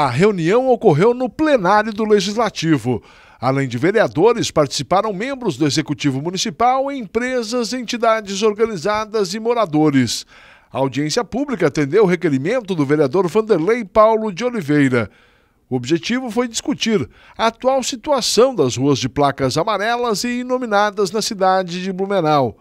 A reunião ocorreu no plenário do Legislativo. Além de vereadores, participaram membros do Executivo Municipal, empresas, entidades organizadas e moradores. A audiência pública atendeu o requerimento do vereador Vanderlei Paulo de Oliveira. O objetivo foi discutir a atual situação das ruas de placas amarelas e inominadas na cidade de Blumenau.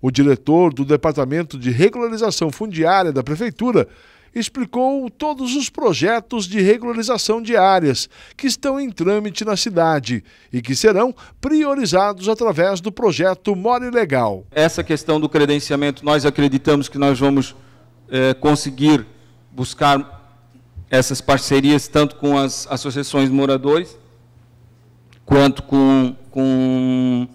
O diretor do Departamento de Regularização Fundiária da Prefeitura explicou todos os projetos de regularização de áreas que estão em trâmite na cidade e que serão priorizados através do projeto More Legal. Essa questão do credenciamento, nós acreditamos que nós vamos é, conseguir buscar essas parcerias tanto com as associações de moradores quanto com, com,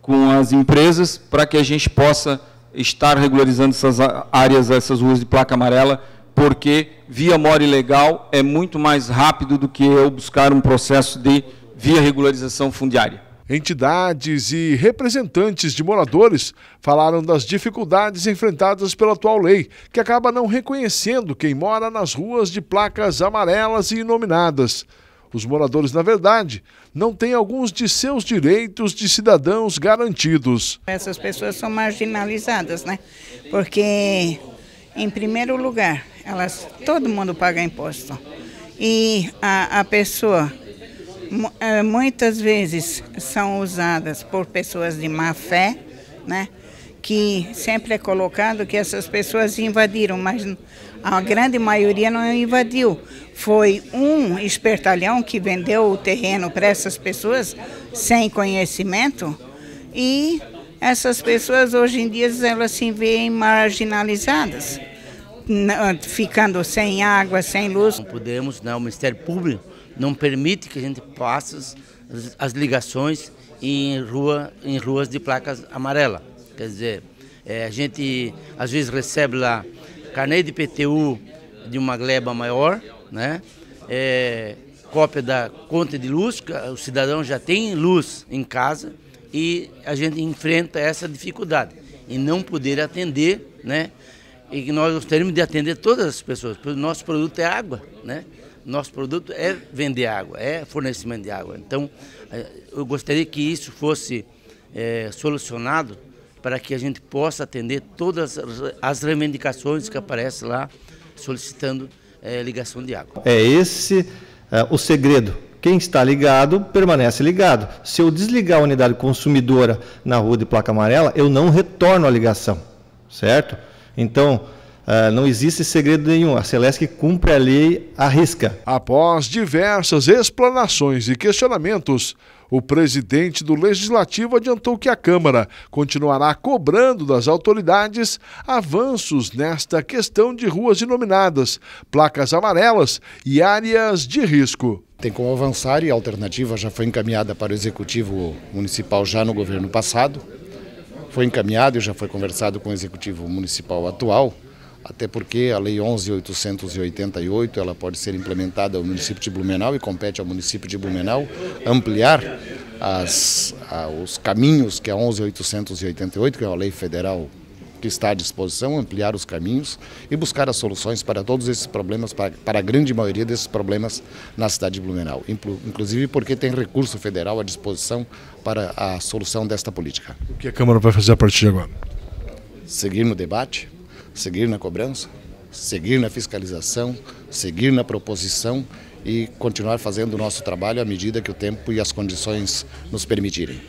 com as empresas para que a gente possa estar regularizando essas áreas, essas ruas de placa amarela porque via mora ilegal é muito mais rápido do que eu buscar um processo de via regularização fundiária. Entidades e representantes de moradores falaram das dificuldades enfrentadas pela atual lei, que acaba não reconhecendo quem mora nas ruas de placas amarelas e inominadas. Os moradores, na verdade, não têm alguns de seus direitos de cidadãos garantidos. Essas pessoas são marginalizadas, né? Porque, em primeiro lugar, elas, todo mundo paga imposto. E a, a pessoa, eh, muitas vezes, são usadas por pessoas de má fé, né? que sempre é colocado que essas pessoas invadiram, mas a grande maioria não invadiu. Foi um espertalhão que vendeu o terreno para essas pessoas sem conhecimento e essas pessoas hoje em dia elas se veem marginalizadas ficando sem água, sem luz. Não podemos, né? o Ministério Público não permite que a gente passe as, ligações em, rua, em ruas de placas amarela. Quer dizer, é, a gente às vezes recebe lá carnê de PTU de uma gleba maior, né? É, cópia da conta de luz, o cidadão já tem luz em casa e a gente enfrenta essa dificuldade em não poder atender, né? e que nós gostaríamos de atender todas as pessoas, porque o nosso produto é água, né? Nosso produto é vender água, é fornecimento de água. Então, eh, eu gostaria que isso fosse é, solucionado para que a gente possa atender todas as reivindicações que aparecem lá solicitando é, ligação de água. É esse é, o segredo. Quem está ligado permanece ligado. Se eu desligar a unidade consumidora na rua de placa amarela, eu não retorno a ligação, certo? Então, ah, não existe segredo nenhum. A Celesc cumpre a lei à risca. Após diversas explanações e questionamentos, o presidente do Legislativo adiantou que a Câmara continuará cobrando das autoridades avanços nesta questão de ruas inominadas, placas amarelas e áreas de risco. Tem como avançar e a alternativa já foi encaminhada para o Executivo Municipal já no governo passado foi encaminhado e já foi conversado com o Executivo Municipal atual, até porque a Lei 11.888 ela pode ser implementada ao município de Blumenau e compete ao município de Blumenau ampliar as, a, os caminhos que é a 11.888, que é uma lei federal que está à disposição, ampliar os caminhos e buscar as soluções para todos esses problemas, para, para a grande maioria desses problemas na cidade de Blumenau, inclusive porque tem recurso federal à disposição para a solução desta política. O que a Câmara vai fazer a partir de agora? Seguir no debate, seguir na cobrança, seguir na fiscalização, seguir na proposição e continuar fazendo o nosso trabalho à medida que o tempo e as condições nos permitirem.